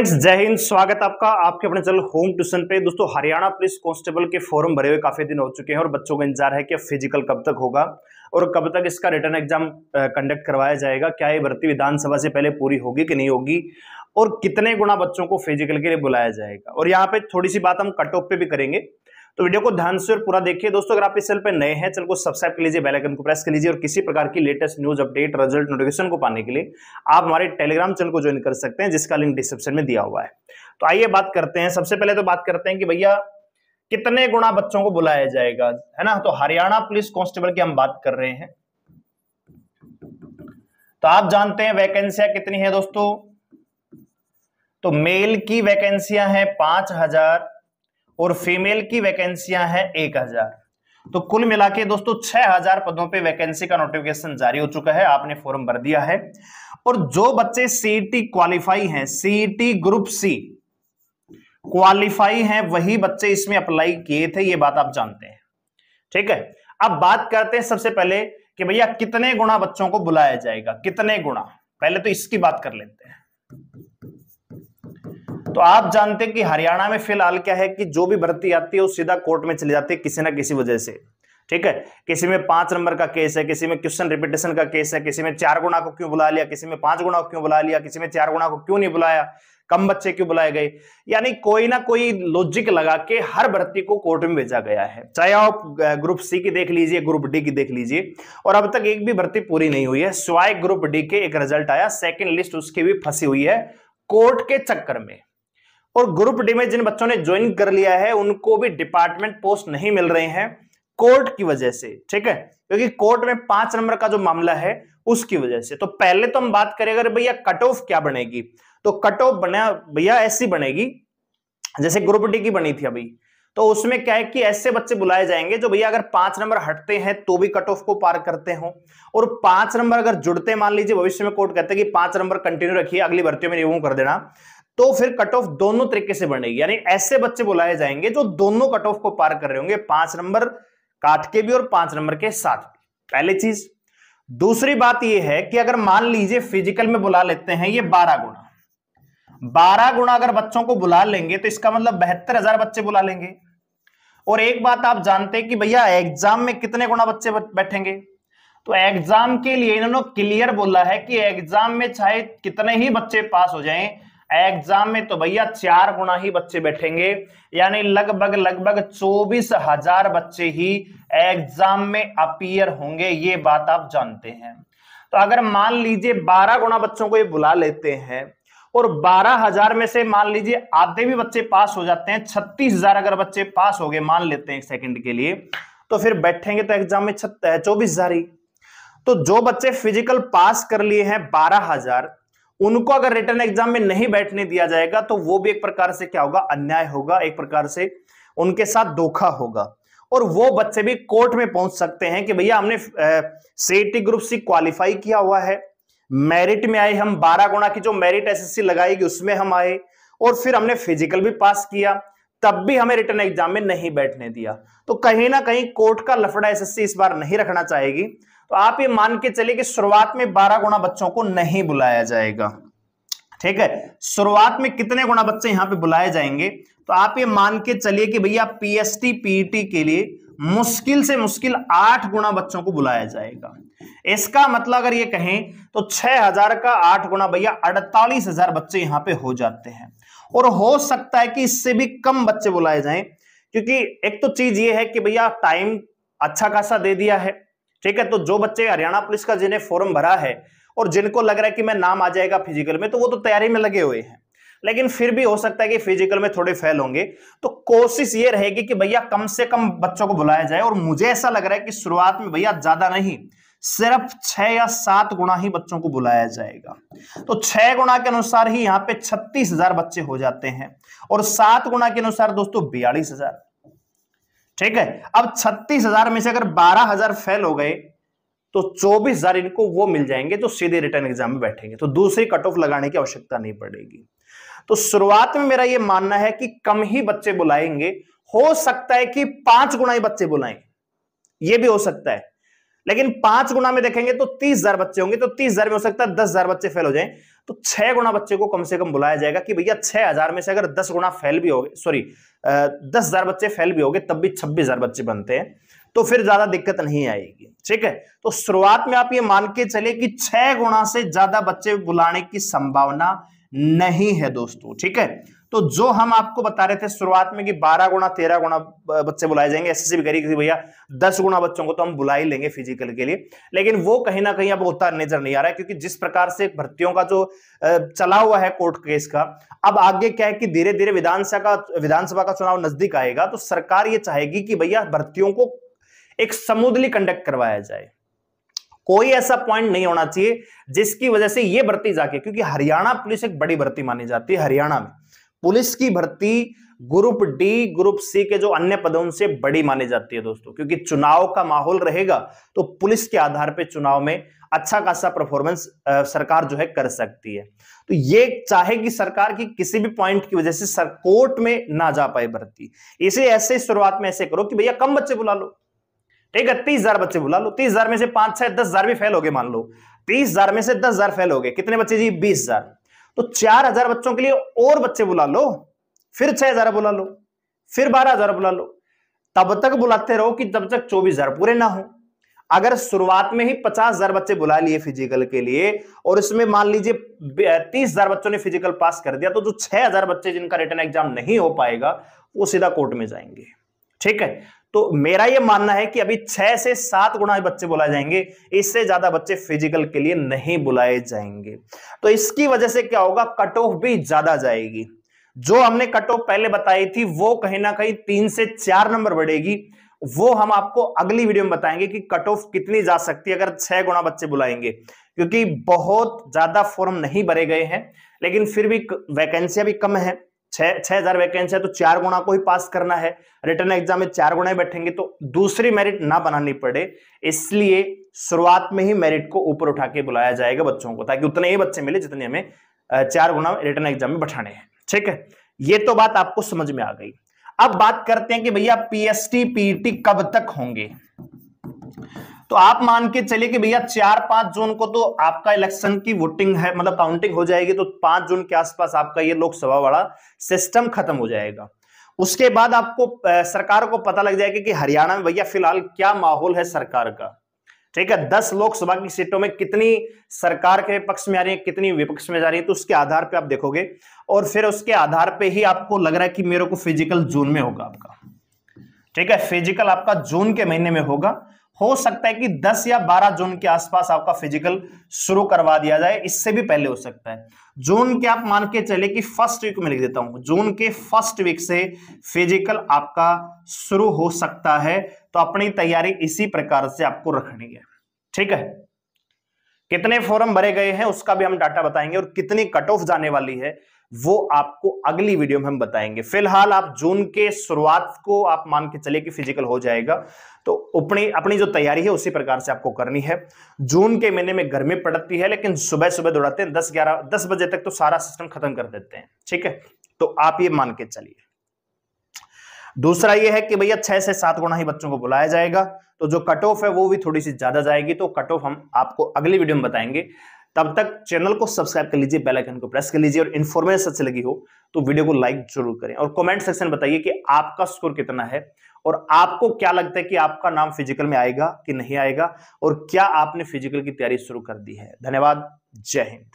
friends जय हिंद स्वागत आपका आपके अपने चैनल होम ट्यूशन पे दोस्तों हरियाणा पुलिस कांस्टेबल के फॉर्म भरे हुए काफी दिन हो चुके हैं और बच्चों का इंतजार है कि फिजिकल कब तक होगा और कब तक इसका रिटर्न एग्जाम कंडक्ट करवाया जाएगा क्या ये भर्ती विधानसभा से पहले पूरी होगी कि नहीं होगी और कितने गुणा बच्चों को फिजिकल के लिए बुलाया जाएगा और यहाँ पे थोड़ी सी बात हम कट ऑफ पे भी करेंगे तो वीडियो को ध्यान से और पूरा देखिए दोस्तों अगर आप इस चैनल पर नए हैं चैनल को सब्सक्राइब कर लीजिए बेलाइकन को प्रेस कर लीजिए और किसी प्रकार की latest news update result notification को पाने के लिए आप हमारे टेलीग्राम चैनल को ज्वाइन कर सकते हैं जिसका लिंक डिस्क्रिप्शन में दिया हुआ है तो आइए बात करते हैं सबसे पहले तो बात करते हैं कि भैया कितने गुणा बच्चों को बुलाया जाएगा है ना तो हरियाणा पुलिस कांस्टेबल की हम बात कर रहे हैं तो आप जानते हैं वैकेंसियां कितनी है दोस्तों तो मेल की वैकेंसियां हैं पांच हजार और फीमेल की वैकेंसियां हैं एक हजार तो कुल मिला के दोस्तों छह हजार पदों पे वैकेंसी का नोटिफिकेशन जारी हो चुका है आपने फॉर्म भर दिया है और जो बच्चे सीईटी क्वालिफाई e हैं सीईटी ग्रुप सी क्वालिफाई हैं वही बच्चे इसमें अप्लाई किए थे ये बात आप जानते हैं ठीक है अब बात करते हैं सबसे पहले कि भैया कितने गुणा बच्चों को बुलाया जाएगा कितने गुणा पहले तो इसकी बात कर लेते हैं तो आप जानते हैं कि हरियाणा में फिलहाल क्या है कि जो भी भर्ती आती है वो सीधा कोर्ट में चली जाती है किसी ना किसी वजह से ठीक है किसी में पांच नंबर का केस है किसी में क्वेश्चन रिपीटेशन का केस है किसी में चार गुणा को क्यों बुला लिया किसी में पांच गुणा को क्यों बुला लिया किसी में चार गुणा को क्यों नहीं बुलाया कम बच्चे क्यों बुलाए गए यानी कोई ना कोई लॉजिक लगा के हर भर्ती को कोर्ट में भेजा गया है चाहे आप ग्रुप सी की देख लीजिए ग्रुप डी की देख लीजिए और अब तक एक भी भर्ती पूरी नहीं हुई है स्वाय ग्रुप डी के एक रिजल्ट आया सेकेंड लिस्ट उसकी भी फंसी हुई है कोर्ट के चक्कर में और ग्रुप डी में जिन बच्चों ने ज्वाइन कर लिया है उनको भी डिपार्टमेंट पोस्ट नहीं मिल रहे हैं कोर्ट की वजह से ठीक है क्योंकि कोर्ट में पांच नंबर का जो मामला है उसकी वजह से तो पहले तो हम बात करें अगर भैया कट ऑफ क्या बनेगी तो कट ऑफ बना भैया ऐसी बनेगी जैसे ग्रुप डी की बनी थी अभी तो उसमें क्या है कि ऐसे बच्चे बुलाए जाएंगे जो भैया अगर पांच नंबर हटते हैं तो भी कट ऑफ को पार करते हो और पांच नंबर अगर जुड़ते मान लीजिए भविष्य में कोर्ट कहते हैं कि पांच नंबर कंटिन्यू रखिए अगली भर्तियों में रिव्यू कर देना तो फिर कट ऑफ दोनों तरीके से बढ़ेगी यानी ऐसे बच्चे बुलाए जाएंगे जो दोनों कट ऑफ को पार कर रहे होंगे पांच नंबर काट के भी और पांच नंबर के साथ भी पहली चीज दूसरी बात यह है कि अगर मान लीजिए फिजिकल में बुला लेते हैं ये बारह गुना बारह गुना अगर बच्चों को बुला लेंगे तो इसका मतलब बहत्तर हजार बच्चे बुला लेंगे और एक बात आप जानते हैं कि भैया एग्जाम में कितने गुना बच्चे बैठेंगे तो एग्जाम के लिए इन्होंने क्लियर बोला है कि एग्जाम में चाहे कितने ही बच्चे पास हो जाएं एग्जाम में तो भैया चार गुना ही बच्चे बैठेंगे यानी लगभग लगभग चौबीस हजार बच्चे ही एग्जाम में अपियर होंगे ये बात आप जानते हैं तो अगर मान लीजिए बारह गुना बच्चों को ये बुला लेते हैं और बारह हजार में से मान लीजिए आधे भी बच्चे पास हो जाते हैं छत्तीस हजार अगर बच्चे पास हो गए मान लेते हैं एक सेकंड के लिए तो फिर बैठेंगे तो एग्जाम में चौबीस हजार ही तो जो बच्चे फिजिकल पास कर लिए हैं बारह हजार उनको अगर रिटर्न एग्जाम में नहीं बैठने दिया जाएगा तो वो भी एक प्रकार से क्या होगा अन्याय होगा एक प्रकार से उनके साथ धोखा होगा और वो बच्चे भी कोर्ट में पहुंच सकते हैं कि भैया हमने सीटी ग्रुप सी क्वालिफाई किया हुआ है मेरिट में आए हम बारह गुणा की जो मेरिट एसएससी लगाएगी उसमें हम आए और फिर हमने फिजिकल भी पास किया तब भी हमें रिटर्न एग्जाम में नहीं बैठने दिया तो कहीं ना कहीं कोर्ट का लफड़ा एसएससी इस बार नहीं रखना चाहेगी तो आप ये मान के चलिए कि शुरुआत में बारह गुणा बच्चों को नहीं बुलाया जाएगा ठीक है शुरुआत में कितने गुणा बच्चे यहां पे बुलाए जाएंगे तो आप ये मान के चलिए कि भैया पीएसटी पीटी e के लिए मुश्किल से मुश्किल आठ गुना बच्चों को बुलाया जाएगा इसका मतलब अगर ये कहें तो छह हजार का आठ गुना भैया अड़तालीस हजार बच्चे यहां पे हो जाते हैं और हो सकता है कि इससे भी कम बच्चे बुलाए जाएं क्योंकि एक तो चीज ये है कि भैया टाइम अच्छा खासा दे दिया है ठीक है तो जो बच्चे हरियाणा पुलिस का जिन्हें फॉर्म भरा है और जिनको लग रहा है कि मैं नाम आ जाएगा फिजिकल में तो वो तो तैयारी में लगे हुए हैं लेकिन फिर भी हो सकता है कि फिजिकल में थोड़े फेल होंगे तो कोशिश ये रहेगी कि भैया कम से कम बच्चों को बुलाया जाए और मुझे ऐसा लग रहा है कि शुरुआत में भैया ज्यादा नहीं सिर्फ छह या सात गुणा ही बच्चों को बुलाया जाएगा तो छह गुणा के अनुसार ही यहाँ पे छत्तीस हजार बच्चे हो जाते हैं और सात गुणा के अनुसार दोस्तों बयालीस हजार ठीक है अब छत्तीस हजार में से अगर बारह हजार फेल हो गए तो चौबीस हजार इनको वो मिल जाएंगे तो सीधे रिटर्न एग्जाम में बैठेंगे तो दूसरी कट ऑफ लगाने की आवश्यकता नहीं पड़ेगी तो शुरुआत में मेरा ये मानना है कि कम ही बच्चे बुलाएंगे हो सकता है कि पांच गुना ही बच्चे बुलाएं ये भी हो सकता है लेकिन पांच गुणा में देखेंगे तो तीस हजार बच्चे होंगे तो तीस हजार में हो सकता है दस हजार बच्चे फेल हो जाए तो छह गुना बच्चे को कम से कम बुलाया जाएगा कि भैया छह हजार में से अगर दस गुना फेल भी हो गए सॉरी दस हजार बच्चे फेल भी हो गए तब भी छब्बीस हजार बच्चे बनते हैं तो फिर ज्यादा दिक्कत नहीं आएगी ठीक है तो शुरुआत में आप ये मान के चले कि छह गुणा से ज्यादा बच्चे बुलाने की संभावना नहीं है दोस्तों ठीक है तो जो हम आपको बता रहे थे शुरुआत में कि 12 गुना तेरह गुणा बच्चे बुलाए जाएंगे एस भी करी भैया 10 गुणा बच्चों को तो हम बुला ही लेंगे फिजिकल के लिए लेकिन वो कहीं ना कहीं अब होता नजर नहीं आ रहा है क्योंकि जिस प्रकार से भर्तियों का जो चला हुआ है कोर्ट केस का अब आगे क्या है कि धीरे धीरे विधानसभा का विधानसभा का चुनाव नजदीक आएगा तो सरकार ये चाहेगी कि भैया भर्तियों को एक समूदली कंडक्ट करवाया जाए कोई ऐसा पॉइंट नहीं होना चाहिए जिसकी वजह से यह भर्ती जाके क्योंकि हरियाणा पुलिस एक बड़ी भर्ती मानी जाती है हरियाणा में पुलिस की भर्ती ग्रुप डी ग्रुप सी के जो अन्य पदों से बड़ी मानी जाती है दोस्तों क्योंकि चुनाव का माहौल रहेगा तो पुलिस के आधार पर चुनाव में अच्छा खासा परफॉर्मेंस सरकार जो है कर सकती है तो ये चाहे कि सरकार की किसी भी पॉइंट की वजह से सर कोर्ट में ना जा पाए भर्ती इसे ऐसे शुरुआत में ऐसे करो कि भैया कम बच्चे बुला लो ठीक है तीस हजार बच्चे बुला लो तीस हजार में से पांच छह दस हजार भी फेल हो गए मान लो तीस हजार में से दस हजार फेल हो गए कितने बच्चे जी बीस हजार तो चार हजार बच्चों के लिए और बच्चे बुला लो फिर छह हजार बुला लो फिर बारह हजार बुला लो तब तक बुलाते रहो कि तब तक चौबीस हजार पूरे ना हो अगर शुरुआत में ही पचास हजार बच्चे बुला लिए फिजिकल के लिए और इसमें मान लीजिए तीस हजार बच्चों ने फिजिकल पास कर दिया तो जो छह हजार बच्चे जिनका रिटर्न एग्जाम नहीं हो पाएगा वो सीधा कोर्ट में जाएंगे ठीक है तो मेरा यह मानना है कि अभी छह से सात गुना बच्चे बुलाए जाएंगे इससे ज्यादा बच्चे फिजिकल के लिए नहीं बुलाए जाएंगे तो इसकी वजह से क्या होगा कट ऑफ भी ज्यादा जाएगी जो हमने कट ऑफ पहले बताई थी वो कहीं ना कहीं तीन से चार नंबर बढ़ेगी वो हम आपको अगली वीडियो में बताएंगे कि कट ऑफ कितनी जा सकती है अगर छह गुणा बच्चे बुलाएंगे क्योंकि बहुत ज्यादा फॉर्म नहीं भरे गए हैं लेकिन फिर भी वैकेंसियां भी कम है छह छह हजार वैकेंसी है तो चार गुणा को ही पास करना है रिटर्न एग्जाम में चार गुणा ही बैठेंगे तो दूसरी मेरिट ना बनानी पड़े इसलिए शुरुआत में ही मेरिट को ऊपर उठा के बुलाया जाएगा बच्चों को ताकि उतने ही बच्चे मिले जितने हमें चार गुणा रिटर्न एग्जाम में बैठाने हैं ठीक है ये तो बात आपको समझ में आ गई अब बात करते हैं कि भैया पीएसटी पीटी e कब तक होंगे तो आप मान के चलिए कि भैया चार पांच जून को तो आपका इलेक्शन की वोटिंग है मतलब काउंटिंग हो जाएगी तो पांच जून के आसपास आपका ये लोकसभा वाला सिस्टम खत्म हो जाएगा उसके बाद आपको सरकार को पता लग जाएगा कि हरियाणा में भैया फिलहाल क्या माहौल है सरकार का ठीक है दस लोकसभा की सीटों में कितनी सरकार के पक्ष में आ रही है कितनी विपक्ष में जा रही है तो उसके आधार पे आप देखोगे और फिर उसके आधार पे ही आपको लग रहा है कि मेरे को फिजिकल जून में होगा आपका ठीक है फिजिकल आपका जून के महीने में होगा हो सकता है कि 10 या 12 जून के आसपास आपका फिजिकल शुरू करवा दिया जाए इससे भी पहले हो सकता है जून के आप मान के चले कि फर्स्ट वीक में लिख देता हूं जून के फर्स्ट वीक से फिजिकल आपका शुरू हो सकता है तो अपनी तैयारी इसी प्रकार से आपको रखनी है ठीक है कितने फॉर्म भरे गए हैं उसका भी हम डाटा बताएंगे और कितनी कट ऑफ जाने वाली है वो आपको अगली वीडियो में हम बताएंगे फिलहाल आप जून के शुरुआत को आप मान के चले कि फिजिकल हो जाएगा तो अपनी अपनी जो तैयारी है उसी प्रकार से आपको करनी है जून के महीने में गर्मी पड़ती है लेकिन सुबह सुबह दौड़ाते हैं दस ग्यारह दस बजे तक तो सारा सिस्टम खत्म कर देते हैं ठीक है तो आप ये मान के चलिए दूसरा ये है कि भैया छह से सात गुना ही बच्चों को बुलाया जाएगा तो जो कट ऑफ है वो भी थोड़ी सी ज्यादा जाएगी तो कट ऑफ हम आपको अगली वीडियो में बताएंगे तब तक चैनल को सब्सक्राइब कर लीजिए बेल आइकन को प्रेस कर लीजिए और इन्फॉर्मेशन अच्छी लगी हो तो वीडियो को लाइक जरूर करें और कमेंट सेक्शन में बताइए कि आपका स्कोर कितना है और आपको क्या लगता है कि आपका नाम फिजिकल में आएगा कि नहीं आएगा और क्या आपने फिजिकल की तैयारी शुरू कर दी है धन्यवाद जय हिंद